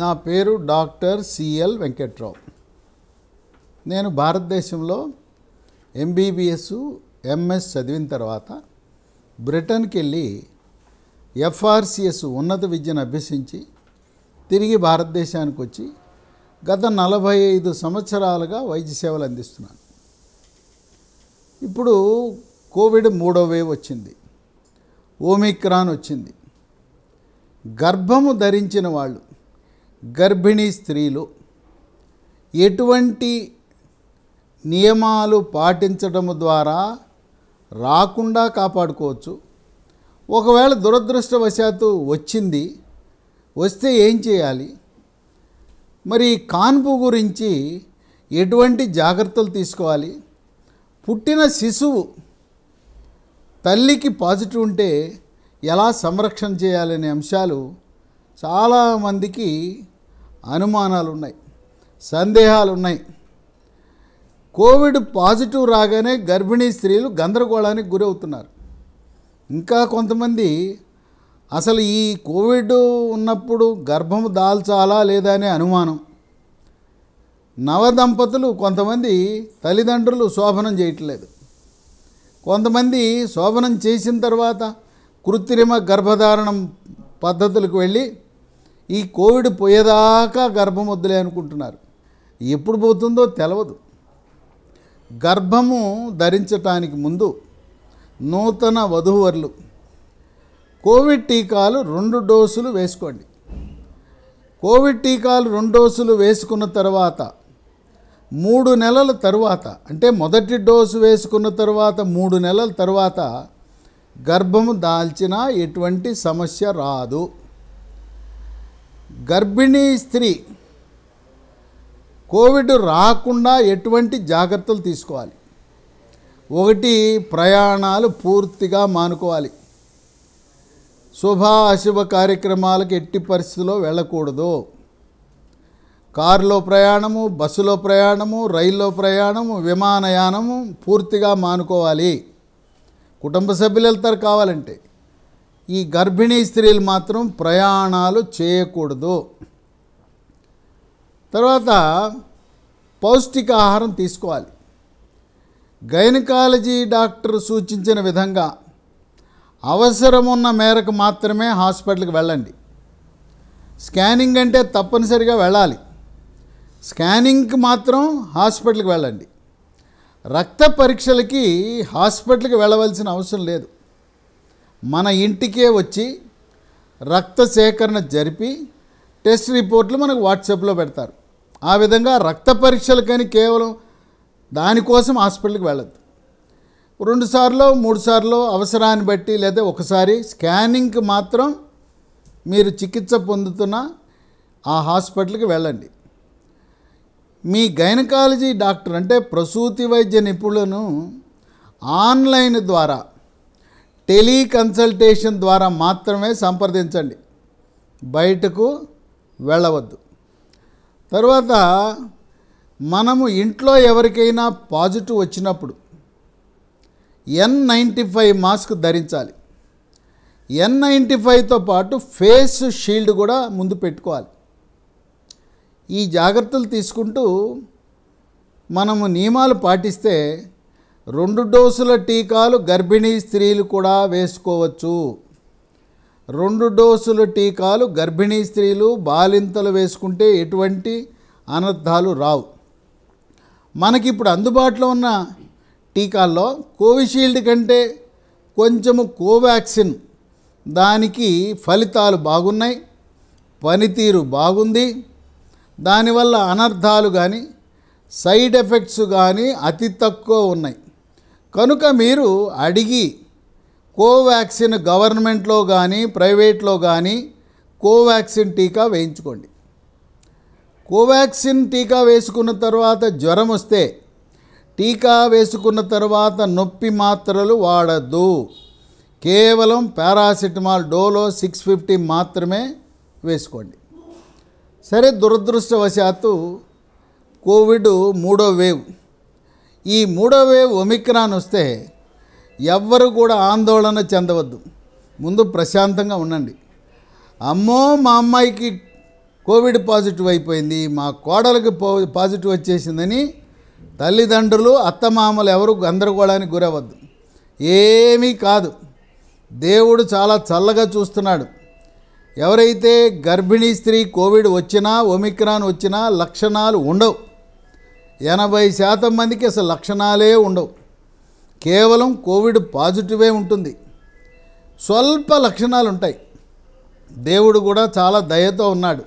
నా పేరు doctor CL Venkatrao నేను భారతదేశంలో ఎంబీబీఎస్ ఎంఎస్ చదివిన తర్వాత బ్రిటన్కి వెళ్ళి ఎఫ్ఆర్సిఎస్ ఉన్నత విద్యను అభ్యసించి తిరిగి భారతదేశానికి వచ్చి గత నలభై ఐదు సంవత్సరాలుగా వైద్య సేవలు అందిస్తున్నాను ఇప్పుడు కోవిడ్ మూడో వేవ్ వచ్చింది ఓమిక్రాన్ వచ్చింది గర్భము ధరించిన వాళ్ళు గర్భిణీ స్త్రీలు ఎటువంటి నియమాలు పాటించడం ద్వారా రాకుండా కాపాడుకోవచ్చు ఒకవేళ దురదృష్టవశాత్తు వచ్చింది వస్తే ఏం చేయాలి మరి కాన్పు గురించి ఎటువంటి జాగ్రత్తలు తీసుకోవాలి పుట్టిన శిశువు తల్లికి పాజిటివ్ ఉంటే ఎలా సంరక్షణ చేయాలనే అంశాలు చాలామందికి అనుమానాలు ఉన్నాయి సందేహాలు ఉన్నాయి కోవిడ్ పాజిటివ్ రాగానే గర్భిణీ స్త్రీలు గందరగోళానికి గురవుతున్నారు ఇంకా కొంతమంది అసలు ఈ కోవిడ్ ఉన్నప్పుడు గర్భం దాల్చాలా లేదా అనే అనుమానం నవదంపతులు కొంతమంది తల్లిదండ్రులు శోభనం చేయట్లేదు కొంతమంది శోభనం చేసిన తర్వాత కృత్రిమ గర్భధారణం పద్ధతులకు వెళ్ళి ఈ కోవిడ్ పోయేదాకా గర్భం వద్దులే అనుకుంటున్నారు ఎప్పుడు పోతుందో తెలవదు గర్భము ధరించటానికి ముందు నూతన వధూవరులు కోవిడ్ టీకాలు రెండు డోసులు వేసుకోండి కోవిడ్ టీకాలు రెండు డోసులు వేసుకున్న తర్వాత మూడు నెలల తరువాత అంటే మొదటి డోసు వేసుకున్న తర్వాత మూడు నెలల తర్వాత గర్భము దాల్చినా ఎటువంటి సమస్య రాదు గర్భిణీ స్త్రీ కోవిడ్ రాకుండా ఎటువంటి జాగ్రత్తలు తీసుకోవాలి ఒకటి ప్రయాణాలు పూర్తిగా మానుకోవాలి శుభ అశుభ కార్యక్రమాలకు ఎట్టి పరిస్థితిలో వెళ్ళకూడదు కారులో ప్రయాణము బస్సులో ప్రయాణము రైల్లో ప్రయాణము విమానయానము పూర్తిగా మానుకోవాలి కుటుంబ సభ్యులు వెళ్తారు కావాలంటే ఈ గర్భిణీ స్త్రీలు మాత్రం ప్రయాణాలు చేయకూడదు తర్వాత పౌష్టికాహారం తీసుకోవాలి గైనకాలజీ డాక్టర్ సూచించిన విధంగా అవసరం ఉన్న మేరకు మాత్రమే హాస్పిటల్కి వెళ్ళండి స్కానింగ్ అంటే తప్పనిసరిగా వెళ్ళాలి స్కానింగ్కి మాత్రం హాస్పిటల్కి వెళ్ళండి రక్త పరీక్షలకి హాస్పిటల్కి వెళ్ళవలసిన అవసరం లేదు మన ఇంటికే వచ్చి రక్త సేకరణ జరిపి టెస్ట్ రిపోర్ట్లు మనకు వాట్సాప్లో పెడతారు ఆ విధంగా రక్త పరీక్షలు కానీ కేవలం దానికోసం హాస్పిటల్కి వెళ్ళద్దు రెండుసార్లు సార్లు అవసరాన్ని బట్టి లేదా ఒకసారి స్కానింగ్కి మాత్రం మీరు చికిత్స పొందుతున్న ఆ హాస్పిటల్కి వెళ్ళండి మీ గైనకాలజీ డాక్టర్ అంటే ప్రసూతి వైద్య నిపుణులను ఆన్లైన్ ద్వారా టెలికన్సల్టేషన్ ద్వారా మాత్రమే సంప్రదించండి బయటకు వెళ్ళవద్దు తర్వాత మనము ఇంట్లో ఎవరికైనా పాజిటివ్ వచ్చినప్పుడు ఎన్ నైంటీ ఫైవ్ మాస్క్ ధరించాలి ఎన్ నైంటీ ఫైవ్తో పాటు ఫేస్ షీల్డ్ కూడా ముందు పెట్టుకోవాలి ఈ జాగ్రత్తలు తీసుకుంటూ మనము నియమాలు పాటిస్తే రెండు డోసుల టీకాలు గర్భిణీ స్త్రీలు కూడా వేసుకోవచ్చు రెండు డోసుల టీకాలు గర్భిణీ స్త్రీలు బాలింతలు వేసుకుంటే ఎటువంటి అనర్థాలు రావు మనకిప్పుడు అందుబాటులో ఉన్న టీకాల్లో కోవిషీల్డ్ కంటే కొంచెము కోవాక్సిన్ దానికి ఫలితాలు బాగున్నాయి పనితీరు బాగుంది దానివల్ల అనర్థాలు కానీ సైడ్ ఎఫెక్ట్స్ కానీ అతి తక్కువ ఉన్నాయి కనుక మీరు అడిగి కోవాక్సిన్ గవర్నమెంట్లో కానీ ప్రైవేట్లో కానీ కోవాక్సిన్ టీకా వేయించుకోండి కోవాక్సిన్ టీకా వేసుకున్న తర్వాత జ్వరం వస్తే టీకా వేసుకున్న తర్వాత నొప్పి మాత్రలు వాడద్దు కేవలం పారాసిటమాల్ డోలో సిక్స్ ఫిఫ్టీ మాత్రమే వేసుకోండి సరే దురదృష్టవశాత్తు కోవిడ్ మూడో వేవ్ ఈ మూడో వేవ్ ఒమిక్రాన్ వస్తే ఎవ్వరు కూడా ఆందోళన చెందవద్దు ముందు ప్రశాంతంగా ఉండండి అమ్మో మా అమ్మాయికి కోవిడ్ పాజిటివ్ అయిపోయింది మా కోడలకి పాజిటివ్ వచ్చేసిందని తల్లిదండ్రులు అత్తమామలు ఎవరు గందరగోళానికి గురవద్దు ఏమీ కాదు దేవుడు చాలా చల్లగా చూస్తున్నాడు ఎవరైతే గర్భిణీ స్త్రీ కోవిడ్ వచ్చినా ఒమిక్రాన్ వచ్చినా లక్షణాలు ఉండవు ఎనభై శాతం మందికి అసలు లక్షణాలే ఉండవు కేవలం కోవిడ్ పాజిటివే ఉంటుంది స్వల్ప లక్షణాలు ఉంటాయి దేవుడు కూడా చాలా దయతో ఉన్నాడు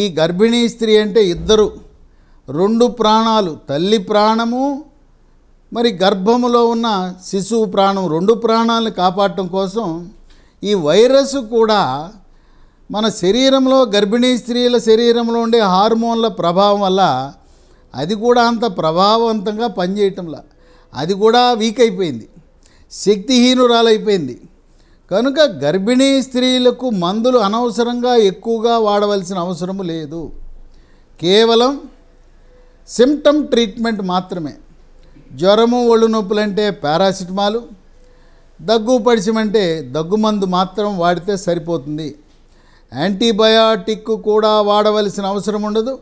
ఈ గర్భిణీ స్త్రీ అంటే ఇద్దరు రెండు ప్రాణాలు తల్లి ప్రాణము మరి గర్భములో ఉన్న శిశువు ప్రాణం రెండు ప్రాణాలను కాపాడటం కోసం ఈ వైరస్ కూడా మన శరీరంలో గర్భిణీ స్త్రీల శరీరంలో ఉండే హార్మోన్ల ప్రభావం వల్ల అది కూడా అంత ప్రభావవంతంగా పనిచేయటంలా అది కూడా వీక్ అయిపోయింది శక్తిహీనురాలైపోయింది కనుక గర్భిణీ స్త్రీలకు మందులు అనవసరంగా ఎక్కువగా వాడవలసిన అవసరము లేదు కేవలం సిమ్టమ్ ట్రీట్మెంట్ మాత్రమే జ్వరము ఒళ్ళు నొప్పులంటే పారాసిటమాలు దగ్గు పడిచమంటే దగ్గు మందు మాత్రం వాడితే సరిపోతుంది యాంటీబయాటిక్ కూడా వాడవలసిన అవసరం ఉండదు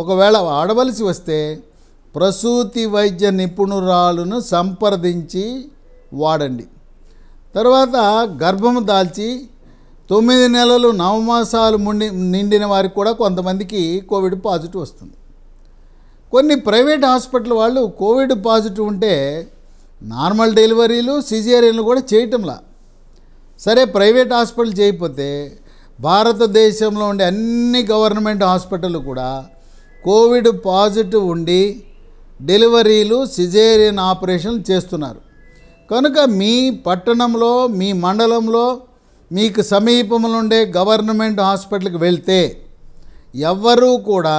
ఒకవేళ ఆడవలసి వస్తే ప్రసూతి వైద్య నిపుణురాలను సంప్రదించి వాడండి తర్వాత గర్భం దాల్చి తొమ్మిది నెలలు నవమాసాలు ముండి నిండిన వారికి కూడా కొంతమందికి కోవిడ్ పాజిటివ్ వస్తుంది కొన్ని ప్రైవేట్ హాస్పిటల్ వాళ్ళు కోవిడ్ పాజిటివ్ ఉంటే నార్మల్ డెలివరీలు సిజేరియన్లు కూడా చేయటంలా సరే ప్రైవేట్ హాస్పిటల్ చేయకపోతే భారతదేశంలో ఉండే అన్ని గవర్నమెంట్ హాస్పిటళ్ళు కూడా కోవిడ్ పాజిటివ్ ఉండి డెలివరీలు సిజేరియన్ ఆపరేషన్లు చేస్తున్నారు కనుక మీ పట్టణంలో మీ మండలంలో మీకు సమీపంలో ఉండే గవర్నమెంట్ హాస్పిటల్కి వెళ్తే ఎవ్వరూ కూడా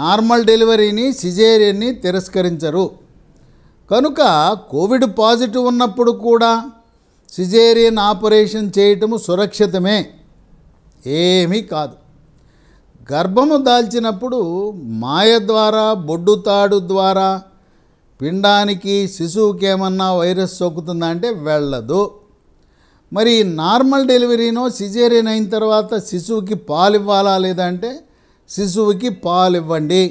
నార్మల్ డెలివరీని సిజేరియన్ని తిరస్కరించరు కనుక కోవిడ్ పాజిటివ్ ఉన్నప్పుడు కూడా సిజేరియన్ ఆపరేషన్ చేయటము సురక్షితమే ఏమీ కాదు గర్భము దాల్చినప్పుడు మాయ ద్వారా బొడ్డు తాడు ద్వారా పిండానికి శిశువుకి ఏమన్నా వైరస్ సోకుతుందా అంటే వెళ్ళదు మరి నార్మల్ డెలివరీనో సిజేరియన్ అయిన తర్వాత శిశువుకి పాలు ఇవ్వాలా లేదంటే శిశువుకి పాలు ఇవ్వండి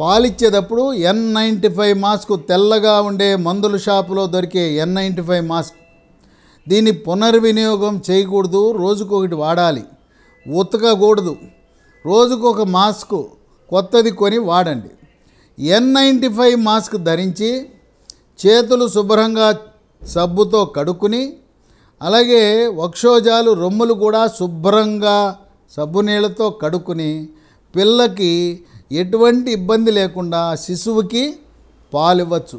పాలిచ్చేటప్పుడు ఎన్ నైంటీ ఫైవ్ మాస్క్ తెల్లగా ఉండే మందుల షాపులో దొరికే ఎన్ నైంటీ ఫైవ్ మాస్క్ దీన్ని పునర్వినియోగం చేయకూడదు రోజుకొకటి వాడాలి ఉతకకూడదు రోజుకు ఒక మాస్క్ కొత్తది కొని వాడండి ఎన్ నైంటీ ఫైవ్ మాస్క్ ధరించి చేతులు శుభ్రంగా సబ్బుతో కడుక్కుని అలాగే వక్షోజాలు రొమ్ములు కూడా శుభ్రంగా సబ్బు నీళ్ళతో కడుక్కుని పిల్లకి ఎటువంటి ఇబ్బంది లేకుండా శిశువుకి పాలివ్వచ్చు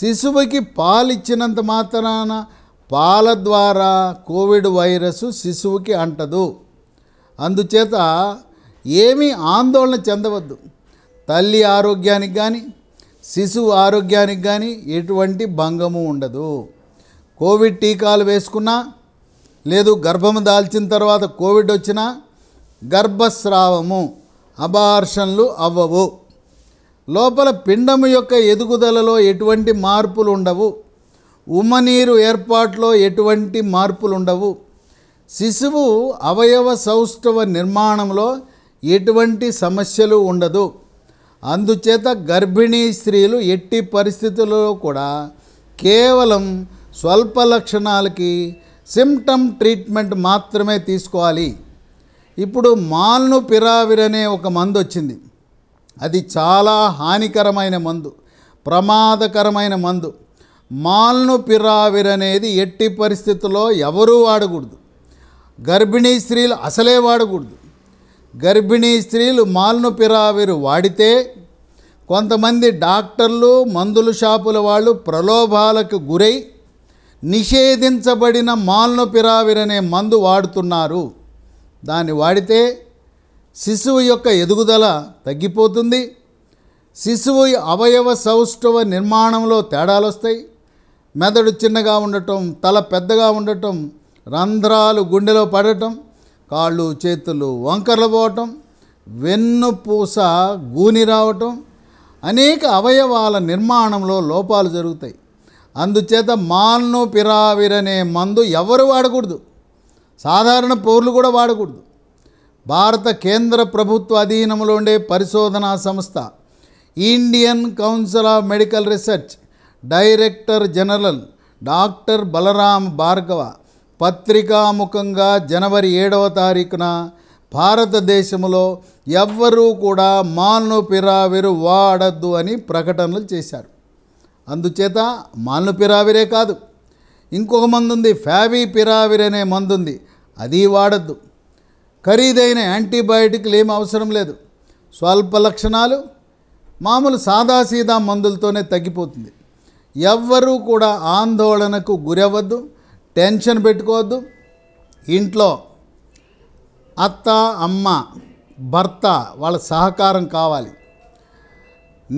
శిశువుకి పాలిచ్చినంత మాత్రాన పాల ద్వారా కోవిడ్ వైరస్ శిశువుకి అంటదు అందుచేత ఏమీ ఆందోళన చెందవద్దు తల్లి ఆరోగ్యానికి కానీ శిశువు ఆరోగ్యానికి కానీ ఎటువంటి భంగము ఉండదు కోవిడ్ టీకాలు వేసుకున్నా లేదు గర్భము దాల్చిన తర్వాత కోవిడ్ వచ్చినా గర్భస్రావము అబార్షన్లు అవ్వవు లోపల పిండము యొక్క ఎదుగుదలలో ఎటువంటి మార్పులు ఉండవు ఉమ్మనీరు ఏర్పాట్లో ఎటువంటి మార్పులు ఉండవు శిశువు అవయవ సౌష్ఠవ నిర్మాణంలో ఎటువంటి సమస్యలు ఉండదు అందుచేత గర్భిణీ స్త్రీలు ఎట్టి పరిస్థితుల్లో కూడా కేవలం స్వల్ప లక్షణాలకి సిమ్టమ్ ట్రీట్మెంట్ మాత్రమే తీసుకోవాలి ఇప్పుడు మాల్ను పిరావిర్ అనే ఒక మందు వచ్చింది అది చాలా హానికరమైన మందు ప్రమాదకరమైన మందు మాల్ను పిరావిర్ అనేది ఎట్టి పరిస్థితుల్లో ఎవరూ వాడకూడదు గర్భిణీ స్త్రీలు అసలే వాడకూడదు గర్భిణీ స్త్రీలు పిరావిరు వాడితే కొంతమంది డాక్టర్లు మందుల షాపుల వాళ్ళు ప్రలోభాలకు గురై నిషేధించబడిన మాల్నుపిరావిర్ అనే మందు వాడుతున్నారు దాన్ని వాడితే శిశువు యొక్క ఎదుగుదల తగ్గిపోతుంది శిశువు అవయవ సౌష్ఠవ నిర్మాణంలో తేడాలు వస్తాయి మెదడు చిన్నగా ఉండటం తల పెద్దగా ఉండటం రంధ్రాలు గుండెలో పడటం కాళ్ళు చేతులు వంకరలు పోవటం వెన్ను పూస గూని రావటం అనేక అవయవాల నిర్మాణంలో లోపాలు జరుగుతాయి అందుచేత మాల్ను పిరావిరనే మందు ఎవరు వాడకూడదు సాధారణ పౌరులు కూడా వాడకూడదు భారత కేంద్ర ప్రభుత్వ అధీనంలో ఉండే పరిశోధనా సంస్థ Indian council of medical research director general doctor Balram Bhargava పత్రికాముఖంగా జనవరి ఏడవ తారీఖున భారతదేశంలో ఎవ్వరూ కూడా మాను పిరావిరు వాడద్దు అని ప్రకటనలు చేశారు అందుచేత మాను పిరావిరే కాదు ఇంకొక మందు ఉంది ఫ్యావీ పిరావిర్ అనే మందు ఉంది అది వాడద్దు ఖరీదైన యాంటీబయాటిక్లు ఏం అవసరం లేదు స్వల్ప లక్షణాలు మామూలు సాదాసీదా మందులతోనే తగ్గిపోతుంది ఎవ్వరూ కూడా ఆందోళనకు గురవ్వద్దు టెన్షన్ పెట్టుకోవద్దు ఇంట్లో అత్త అమ్మ భర్త వాళ్ళ సహకారం కావాలి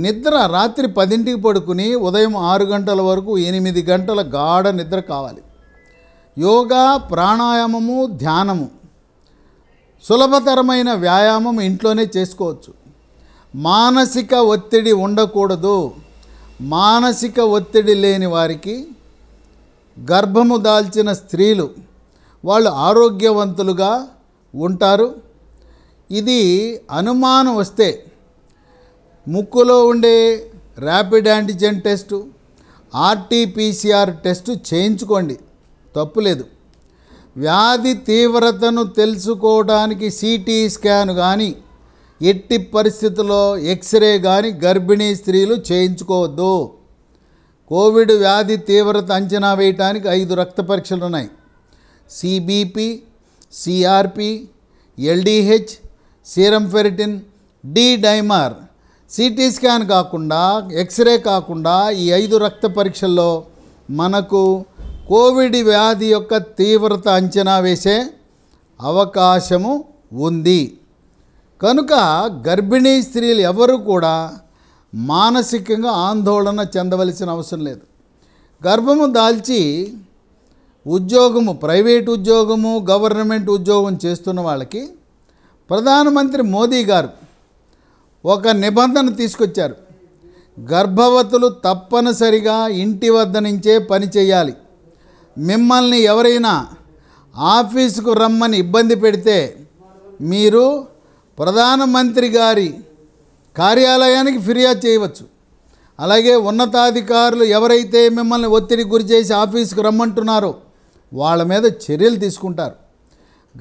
నిద్ర రాత్రి పదింటికి పడుకుని ఉదయం ఆరు గంటల వరకు ఎనిమిది గంటల గాఢ నిద్ర కావాలి యోగా ప్రాణాయామము ధ్యానము సులభతరమైన వ్యాయామం ఇంట్లోనే చేసుకోవచ్చు మానసిక ఒత్తిడి ఉండకూడదు మానసిక ఒత్తిడి లేని వారికి గర్భము దాల్చిన స్త్రీలు వాళ్ళు ఆరోగ్యవంతులుగా ఉంటారు ఇది అనుమానం వస్తే ముక్కులో ఉండే rapid antigen test RTPCR test చేయించుకోండి తప్పులేదు వ్యాధి తీవ్రతను తెలుసుకోవడానికి సిటీ స్కాన్ కానీ ఎట్టి పరిస్థితుల్లో ఎక్స్రే కానీ గర్భిణీ స్త్రీలు చేయించుకోవద్దు కోవిడ్ వ్యాధి తీవ్రత అంచనా వేయటానికి ఐదు రక్త పరీక్షలు ఉన్నాయి CBP CRP LDH serum ferritin D dimer CT scan కాకుండా ఎక్స్రే కాకుండా ఈ ఐదు రక్త పరీక్షల్లో మనకు కోవిడ్ వ్యాధి యొక్క తీవ్రత అంచనా వేసే అవకాశము ఉంది కనుక గర్భిణీ స్త్రీలు ఎవరు కూడా మానసికంగా ఆందోళన చెందవలసిన అవసరం లేదు గర్భము దాల్చి ఉద్యోగము ప్రైవేట్ ఉద్యోగము గవర్నమెంట్ ఉద్యోగం చేస్తున్న వాళ్ళకి ప్రధానమంత్రి మోదీ గారు ఒక నిబంధన తీసుకొచ్చారు గర్భవతులు తప్పనిసరిగా ఇంటి వద్ద నుంచే పని చేయాలి మిమ్మల్ని ఎవరైనా ఆఫీసుకు రమ్మని ఇబ్బంది పెడితే మీరు ప్రధానమంత్రి గారి కార్యాలయానికి ఫిర్యాదు చేయవచ్చు అలాగే ఉన్నతాధికారులు ఎవరైతే మిమ్మల్ని ఒత్తిడి గురి చేసి ఆఫీస్కి రమ్మంటున్నారో వాళ్ళ మీద చర్యలు తీసుకుంటారు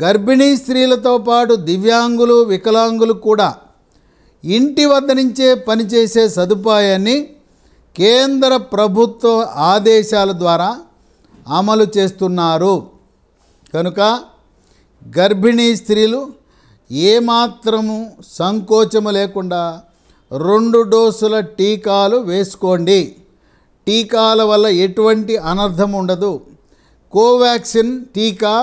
గర్భిణీ స్త్రీలతో పాటు దివ్యాంగులు వికలాంగులు కూడా ఇంటి వద్ద నుంచే పనిచేసే సదుపాయాన్ని కేంద్ర ప్రభుత్వ ఆదేశాల ద్వారా అమలు చేస్తున్నారు కనుక గర్భిణీ స్త్రీలు ఏమాత్రము సంకోచము లేకుండా రెండు డోసుల టీకాలు వేసుకోండి టీకాల వల్ల ఎటువంటి అనర్థం ఉండదు కోవాక్సిన్ టీకా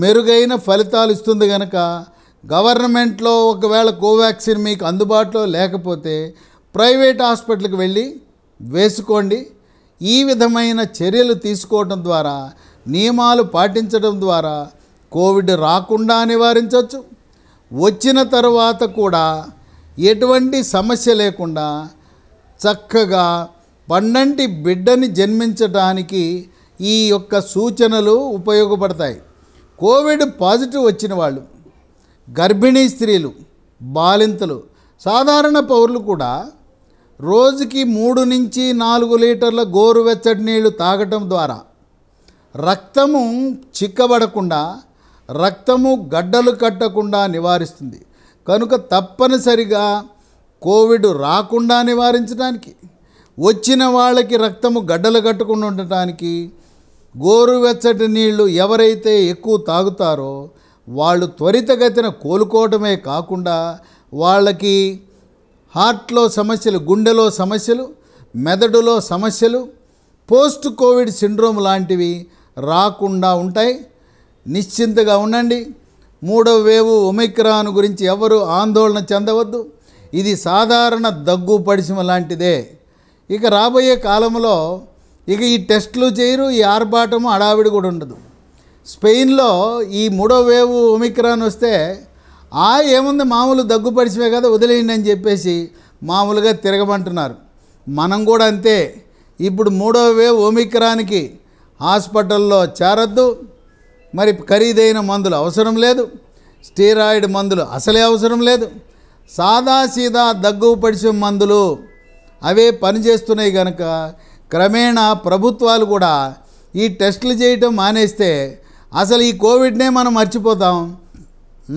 మెరుగైన ఫలితాలు ఇస్తుంది కనుక గవర్నమెంట్లో ఒకవేళ కోవాక్సిన్ మీకు అందుబాటులో లేకపోతే ప్రైవేట్ హాస్పిటల్కి వెళ్ళి వేసుకోండి ఈ విధమైన చర్యలు తీసుకోవడం ద్వారా నియమాలు పాటించడం ద్వారా కోవిడ్ రాకుండా నివారించవచ్చు వచ్చిన తర్వాత కూడా ఎటువంటి సమస్య లేకుండా చక్కగా పండంటి బిడ్డని జన్మించడానికి ఈ యొక్క సూచనలు ఉపయోగపడతాయి కోవిడ్ పాజిటివ్ వచ్చిన వాళ్ళు గర్భిణీ స్త్రీలు బాలింతలు సాధారణ పౌరులు కూడా రోజుకి మూడు నుంచి నాలుగు లీటర్ల గోరువెచ్చటి నీళ్లు తాగటం ద్వారా రక్తము చిక్కబడకుండా రక్తము గడ్డలు కట్టకుండా నివారిస్తుంది కనుక తప్పనిసరిగా కోవిడ్ రాకుండా నివారించడానికి వచ్చిన వాళ్ళకి రక్తము గడ్డలు కట్టకుండా ఉండటానికి గోరువెచ్చటి నీళ్లు ఎవరైతే ఎక్కువ తాగుతారో వాళ్ళు త్వరితగతిన కోలుకోవటమే కాకుండా వాళ్ళకి హార్ట్లో సమస్యలు గుండెలో సమస్యలు మెదడులో సమస్యలు పోస్ట్ కోవిడ్ సిండ్రోమ్ లాంటివి రాకుండా ఉంటాయి నిశ్చింతగా ఉండండి మూడవ వేవు ఒమిక్రాన్ గురించి ఎవరు ఆందోళన చెందవద్దు ఇది సాధారణ దగ్గు పడిసిమ లాంటిదే ఇక రాబోయే కాలంలో ఇక ఈ టెస్టులు చేయరు ఈ ఆర్భాటము అడావిడి కూడా ఉండదు స్పెయిన్లో ఈ మూడో వేవు ఒమిక్రాన్ వస్తే ఆ ఏముంది మామూలు దగ్గు పడిసిమే కదా వదిలేయండి అని చెప్పేసి మామూలుగా తిరగమంటున్నారు మనం కూడా అంతే ఇప్పుడు మూడో వేవ్ ఒమిక్రాన్కి హాస్పిటల్లో చేరొద్దు మరి ఖరీదైన మందులు అవసరం లేదు స్టీరాయిడ్ మందులు అసలే అవసరం లేదు సాదాసీదా దగ్గు పడిచే మందులు అవే పనిచేస్తున్నాయి కనుక క్రమేణా ప్రభుత్వాలు కూడా ఈ టెస్టులు చేయటం మానేస్తే అసలు ఈ కోవిడ్నే మనం మర్చిపోతాం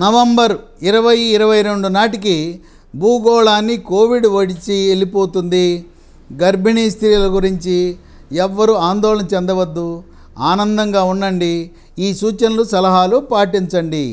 నవంబర్ ఇరవై ఇరవై రెండు నాటికి భూగోళాన్ని కోవిడ్ వడిచి వెళ్ళిపోతుంది గర్భిణీ స్త్రీల గురించి ఎవ్వరూ ఆందోళన చెందవద్దు ఆనందంగా ఉండండి ఈ సూచనలు సలహాలు పాటించండి